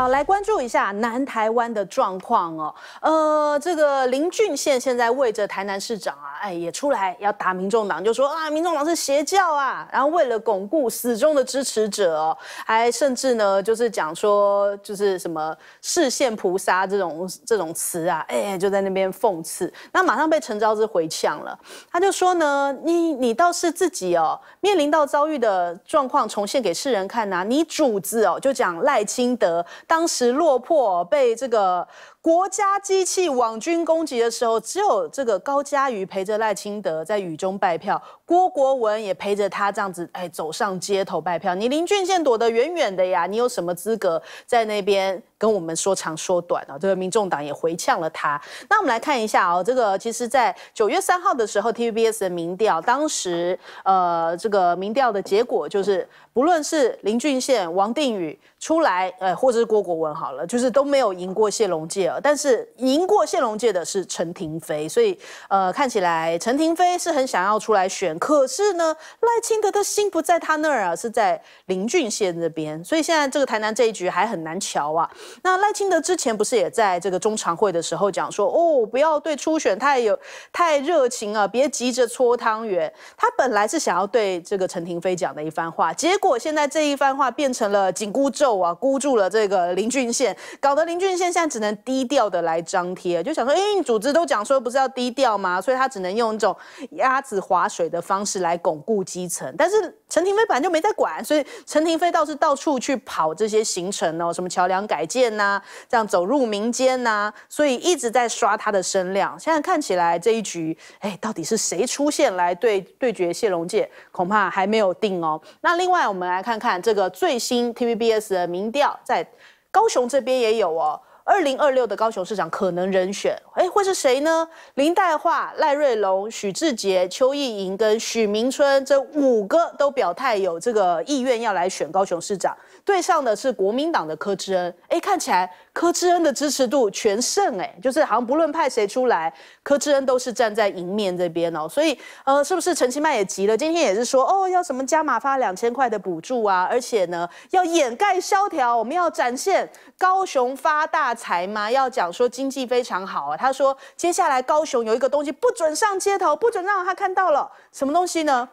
好，来关注一下南台湾的状况哦。呃，这个林俊宪现在为着台南市长啊，哎，也出来要打民众党，就说啊，民众党是邪教啊。然后为了巩固死忠的支持者，还甚至呢，就是讲说，就是什么视线菩萨这种这种词啊，哎，就在那边讽刺。那马上被陈昭之回呛了，他就说呢，你你倒是自己哦，面临到遭遇的状况，重现给世人看呐。你主子哦，就讲赖清德。当时落魄，被这个。国家机器网军攻击的时候，只有这个高嘉瑜陪着赖清德在雨中拜票，郭国文也陪着他这样子，哎，走上街头拜票。你林俊宪躲得远远的呀，你有什么资格在那边跟我们说长说短啊？这个民众党也回呛了他。那我们来看一下哦，这个其实在九月三号的时候，TVBS 的民调，当时呃，这个民调的结果就是，不论是林俊宪、王定宇出来，呃，或者是郭国文好了，就是都没有赢过谢龙介。但是赢过谢龙界的是陈廷妃，所以呃看起来陈廷妃是很想要出来选，可是呢赖清德的心不在他那儿啊，是在林俊宪这边，所以现在这个台南这一局还很难瞧啊。那赖清德之前不是也在这个中常会的时候讲说，哦不要对初选太有太热情啊，别急着搓汤圆。他本来是想要对这个陈廷妃讲的一番话，结果现在这一番话变成了紧箍咒啊，箍住了这个林俊宪，搞得林俊宪现在只能低。低调的来张贴，就想说，哎，组织都讲说不是要低调吗？所以他只能用一种鸭子划水的方式来巩固基层。但是陈廷飞本来就没在管，所以陈廷飞倒是到处去跑这些行程哦，什么桥梁改建呐，这样走入民间呐，所以一直在刷他的声量。现在看起来这一局，哎，到底是谁出现来对对决谢龙介，恐怕还没有定哦。那另外我们来看看这个最新 TVBS 的民调，在高雄这边也有哦。二零二六的高雄市长可能人选，哎，会是谁呢？林黛桦、赖瑞龙、许志杰、邱意莹跟许明春这五个都表态有这个意愿要来选高雄市长，对上的是国民党的柯志恩，哎，看起来。柯志恩的支持度全胜哎，就是好像不论派谁出来，柯志恩都是站在迎面这边哦。所以呃，是不是陈其迈也急了？今天也是说哦，要什么加码发两千块的补助啊，而且呢要掩盖萧条，我们要展现高雄发大财嘛，要讲说经济非常好啊。他说接下来高雄有一个东西不准上街头，不准让他看到了什么东西呢？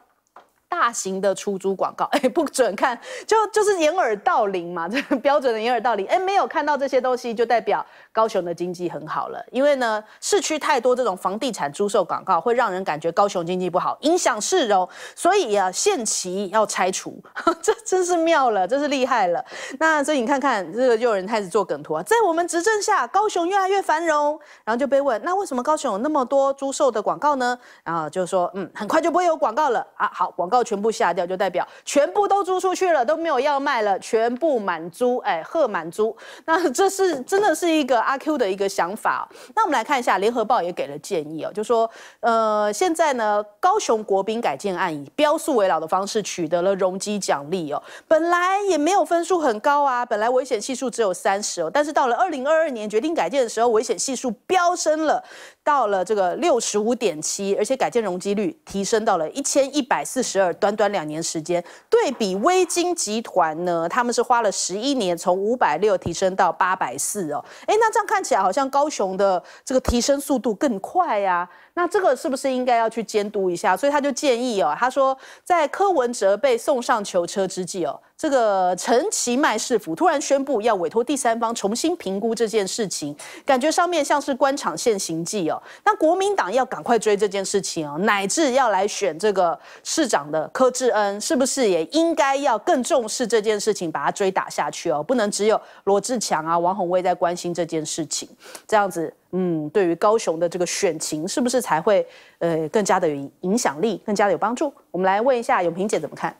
大型的出租广告，哎，不准看，就就是掩耳盗铃嘛，这标准的掩耳盗铃。哎，没有看到这些东西，就代表高雄的经济很好了。因为呢，市区太多这种房地产租售广告，会让人感觉高雄经济不好，影响市容。所以啊，限期要拆除，这真是妙了，真是厉害了。那所以你看看，这个又有人开始做梗图啊，在我们执政下，高雄越来越繁荣。然后就被问，那为什么高雄有那么多租售的广告呢？然后就说，嗯，很快就不会有广告了啊。好，广告。全部下掉就代表全部都租出去了，都没有要卖了，全部满租，哎，鹤满租。那这是真的是一个阿 Q 的一个想法。那我们来看一下，《联合报》也给了建议哦，就说，呃，现在呢，高雄国宾改建案以标速为老的方式取得了容积奖励哦，本来也没有分数很高啊，本来危险系数只有三十哦，但是到了二零二二年决定改建的时候，危险系数飙升了，到了这个六十五点七，而且改建容积率提升到了一千一百四十二。短短两年时间，对比微晶集团呢，他们是花了十一年，从五百六提升到八百四哦。哎，那这样看起来好像高雄的这个提升速度更快呀。那这个是不是应该要去监督一下？所以他就建议哦，他说在柯文哲被送上囚车之际哦，这个陈其迈市府突然宣布要委托第三方重新评估这件事情，感觉上面像是官场现行记哦。那国民党要赶快追这件事情哦，乃至要来选这个市长的。柯志恩是不是也应该要更重视这件事情，把他追打下去哦？不能只有罗志强啊、王宏威在关心这件事情，这样子，嗯，对于高雄的这个选情，是不是才会呃更加的有影响力，更加的有帮助？我们来问一下永平姐怎么看？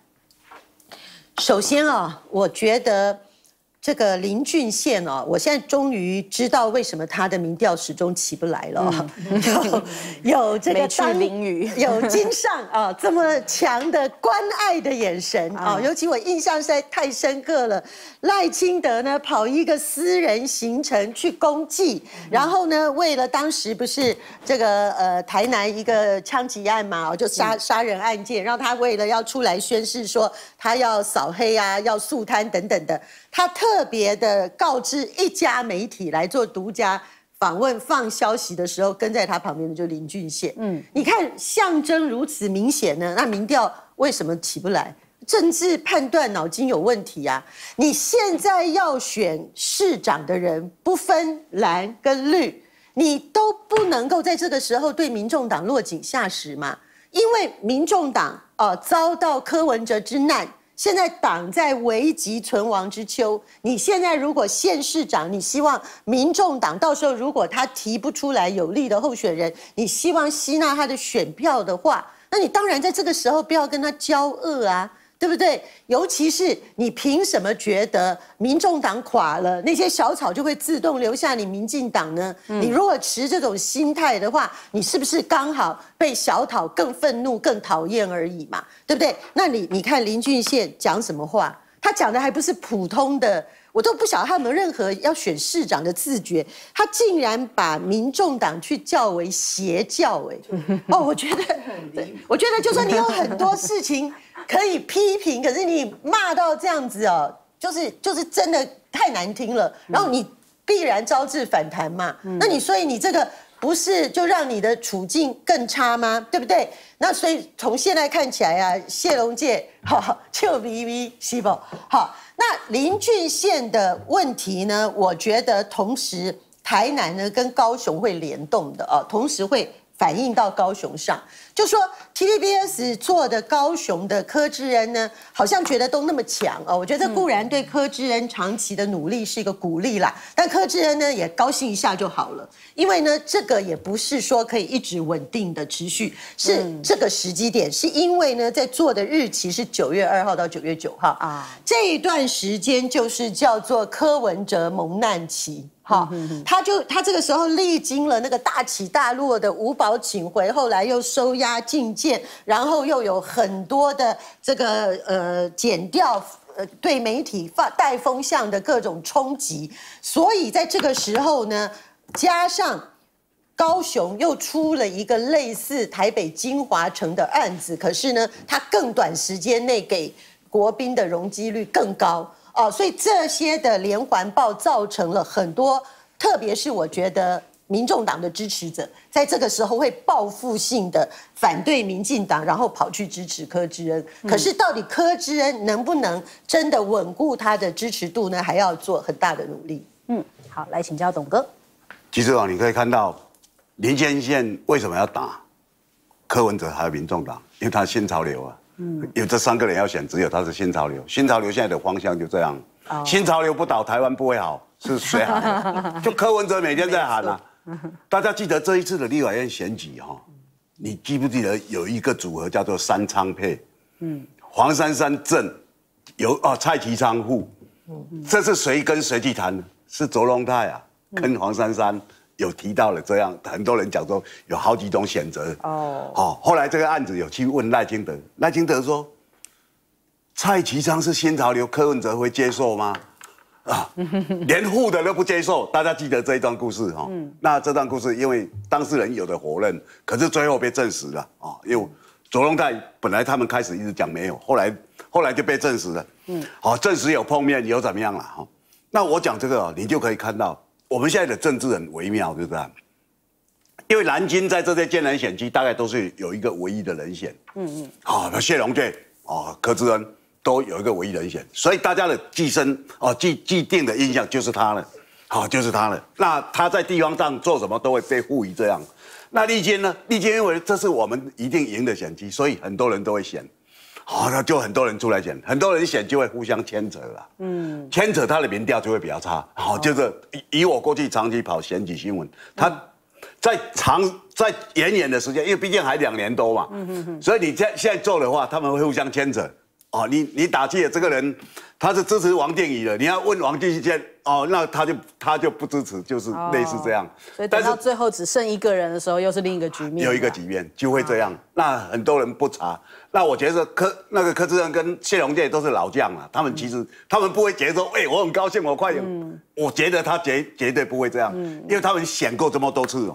首先啊，我觉得。这个林俊宪哦，我现在终于知道为什么他的民调始终起不来了。有这个大淋雨，有金上啊，这么强的关爱的眼神啊，尤其我印象实在太深刻了。赖清德呢，跑一个私人行程去公祭，然后呢，为了当时不是这个呃台南一个枪击案嘛，就杀杀人案件，让他为了要出来宣誓说。他要扫黑啊，要肃贪等等的。他特别的告知一家媒体来做独家访问、放消息的时候，跟在他旁边的就林俊宪。嗯，你看象征如此明显呢，那民调为什么起不来？政治判断脑筋有问题啊！你现在要选市长的人，不分蓝跟绿，你都不能够在这个时候对民众党落井下石嘛？因为民众党啊，遭到柯文哲之难。现在党在危急存亡之秋，你现在如果县市长，你希望民众党到时候如果他提不出来有力的候选人，你希望吸纳他的选票的话，那你当然在这个时候不要跟他交恶啊。对不对？尤其是你凭什么觉得民众党垮了，那些小草就会自动留下你民进党呢？你如果持这种心态的话，你是不是刚好被小草更愤怒、更讨厌而已嘛？对不对？那你你看林俊宪讲什么话？他讲的还不是普通的，我都不晓得他有没有任何要选市长的自觉，他竟然把民众党去叫为邪教哎！哦，我觉得我觉得就算你有很多事情。可以批评，可是你骂到这样子哦，就是就是真的太难听了，然后你必然招致反弹嘛。那你所以你这个不是就让你的处境更差吗？对不对？那所以从现在看起来啊，谢龙介，好，就 VV，是不？好，那林俊宪的问题呢？我觉得同时台南呢跟高雄会联动的哦，同时会。反映到高雄上，就说 T V B S 做的高雄的柯智恩呢，好像觉得都那么强啊。我觉得固然对柯智恩长期的努力是一个鼓励啦，但柯智恩呢也高兴一下就好了，因为呢这个也不是说可以一直稳定的持续，是这个时机点，是因为呢在做的日期是九月二号到九月九号啊，这一段时间就是叫做柯文哲蒙难期。好，他就他这个时候历经了那个大起大落的五保请回，后来又收押禁见，然后又有很多的这个呃减掉呃对媒体发带风向的各种冲击，所以在这个时候呢，加上高雄又出了一个类似台北金华城的案子，可是呢，它更短时间内给国宾的容积率更高。哦，所以这些的连环报造成了很多，特别是我觉得民众党的支持者在这个时候会报复性的反对民进党，然后跑去支持柯志恩。可是到底柯志恩能不能真的稳固他的支持度呢？还要做很大的努力。嗯，好，来请教董哥。其实啊，你可以看到林千县为什么要打柯文哲还有民众党，因为他新潮流啊。有这三个人要选，只有他是新潮流。新潮流现在的方向就这样，新潮流不倒，台湾不会好，是谁喊？就柯文哲每天在喊啊。大家记得这一次的立法院选举哈，你记不记得有一个组合叫做三仓配？嗯，黄珊珊正，有哦，蔡其昌副。这是谁跟谁去谈是卓龙泰啊跟黄珊珊。有提到了这样，很多人讲说有好几种选择哦。好，后来这个案子有去问赖清德，赖清德说：“蔡其昌是新潮流，柯文哲会接受吗？”啊，连护的都不接受，大家记得这一段故事哦。那这段故事因为当事人有的否认，可是最后被证实了啊。因为左龙泰本来他们开始一直讲没有，后来后来就被证实了。嗯。好，证实有碰面，有怎么样了哈？那我讲这个，你就可以看到。我们现在的政治很微妙，就是这样。因为南京在这些艰难险区，大概都是有一个唯一的人选。嗯嗯。好，那谢龙卷、哦柯志恩都有一个唯一人选，所以大家的寄生哦既既定的印象就是他了，好就是他了。那他在地方上做什么都会被赋予这样。那利坚呢？利坚因为这是我们一定赢的险机，所以很多人都会选。好，那就很多人出来选，很多人选就会互相牵扯了。嗯，牵扯他的民调就会比较差。好，就是以我过去长期跑选举新闻，他在长在远远的时间，因为毕竟还两年多嘛。嗯嗯嗯。所以你现现在做的话，他们会互相牵扯。哦，你你打击的这个人，他是支持王定宇的，你要问王定宇先。哦，那他就他就不支持，就是类似这样。所以，但到最后只剩一个人的时候，又是另一个局面。有一个局面就会这样。那很多人不查。那我觉得柯那个柯志仁跟谢龙介都是老将了，他们其实他们不会觉得说，哎，我很高兴，我快有。嗯。我觉得他绝绝对不会这样，因为他们选过这么多次。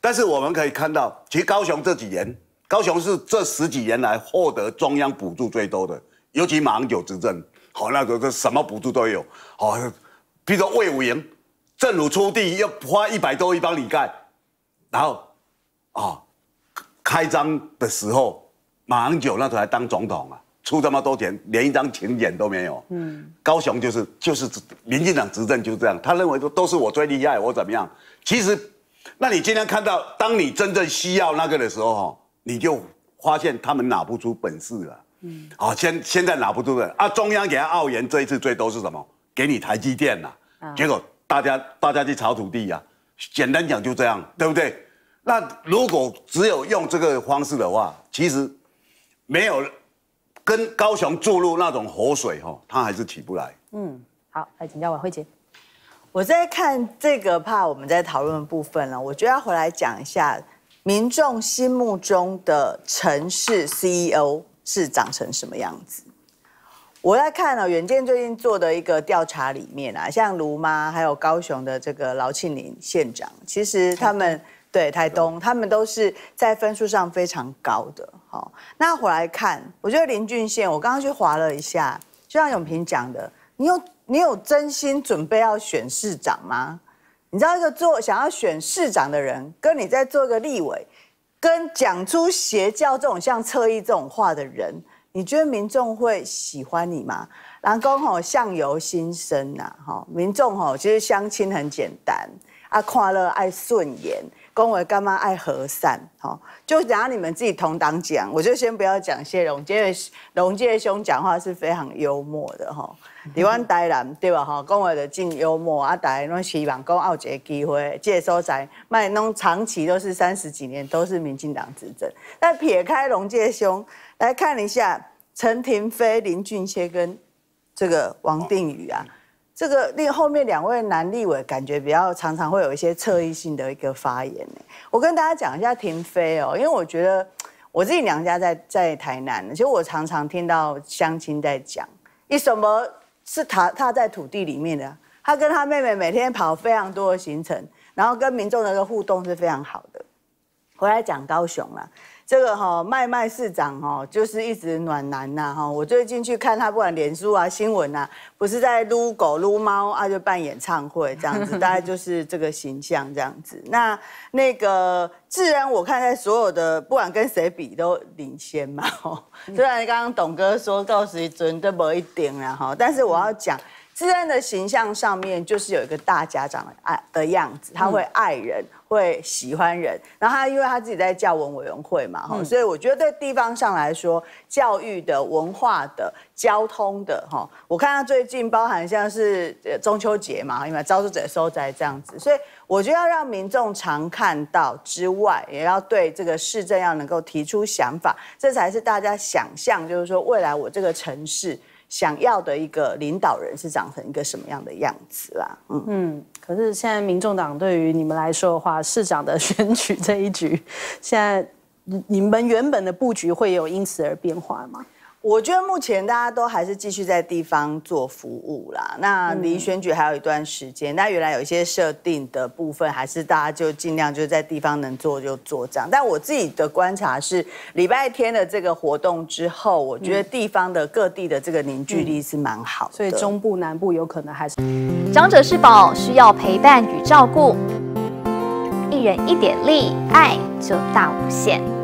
但是我们可以看到，其实高雄这几年，高雄是这十几年来获得中央补助最多的。尤其马英九执政，好那个什么补助都有，好。比如说魏武营，政府出地要花一百多亿帮你盖，然后，啊，开张的时候，马英九那时候还当总统啊，出这么多钱，连一张请柬都没有。嗯，高雄就是就是民进党执政就这样，他认为都都是我最厉害，我怎么样？其实，那你今天看到，当你真正需要那个的时候哈，你就发现他们拿不出本事了。嗯，好，现现在拿不出的啊，中央给他澳元这一次最多是什么？给你台积电啊。结果大家大家去炒土地呀，简单讲就这样，对不对？那如果只有用这个方式的话，其实没有跟高雄注入那种活水，哈，它还是起不来。嗯，好，来请教慧姐。我在看这个怕我们在讨论部分了，我就得要回来讲一下民众心目中的城市 CEO 是长成什么样子。我在看哦，远见最近做的一个调查里面啊，像卢妈还有高雄的这个劳庆林县长，其实他们对台东他们都是在分数上非常高的。好，那回来看，我觉得林俊宪，我刚刚去划了一下，就像永平讲的，你有你有真心准备要选市长吗？你知道一个做想要选市长的人，跟你在做一个立委，跟讲出邪教这种像侧翼这种话的人。你觉得民众会喜欢你吗？然后吼，相由心生呐，吼，民众吼，其实相亲很简单啊，快乐爱顺眼。公我干妈爱和善，吼，就只要你们自己同党讲，我就先不要讲谢龙介，荣介兄讲话是非常幽默的，吼，台湾大男对吧，哈，公我的尽幽默啊大，拢希望公奥杰机会，这个在，卖弄长期都是三十几年都是民进党执政，但撇开龙介兄来看一下，陈廷飞、林俊卿跟这个王定宇啊。这个令后面两位男立委感觉比较常常会有一些侧翼性的一个发言。呢。我跟大家讲一下停飞哦，因为我觉得我自己娘家在在台南，其实我常常听到乡亲在讲，你什么是他他在土地里面的？他跟他妹妹每天跑非常多的行程，然后跟民众的互动是非常好的。回来讲高雄了，这个哈麦麦市长哈就是一直暖男呐哈，我最近去看他不管脸书啊新闻啊，不是在撸狗撸猫啊就办演唱会这样子，大概就是这个形象这样子。那那个自然我看在所有的不管跟谁比都领先嘛，虽然刚刚董哥说到水准都无一点了哈，但是我要讲。自恩的形象上面就是有一个大家长爱的样子，他会爱人，会喜欢人。然后他因为他自己在教文委员会嘛，哈，所以我觉得对地方上来说，教育的、文化的、交通的，哈，我看他最近包含像是中秋节嘛，因为招租者收在这样子，所以我就得要让民众常看到之外，也要对这个市政要能够提出想法，这才是大家想象，就是说未来我这个城市。想要的一个领导人是长成一个什么样的样子啦？嗯，可是现在民众党对于你们来说的话，市长的选举这一局，现在你们原本的布局会有因此而变化吗？我觉得目前大家都还是继续在地方做服务啦。那离选举还有一段时间，那原来有一些设定的部分，还是大家就尽量就是在地方能做就做这样。但我自己的观察是，礼拜天的这个活动之后，我觉得地方的各地的这个凝聚力是蛮好的。所以中部、南部有可能还是长者是宝，需要陪伴与照顾，一人一点力，爱就大无限。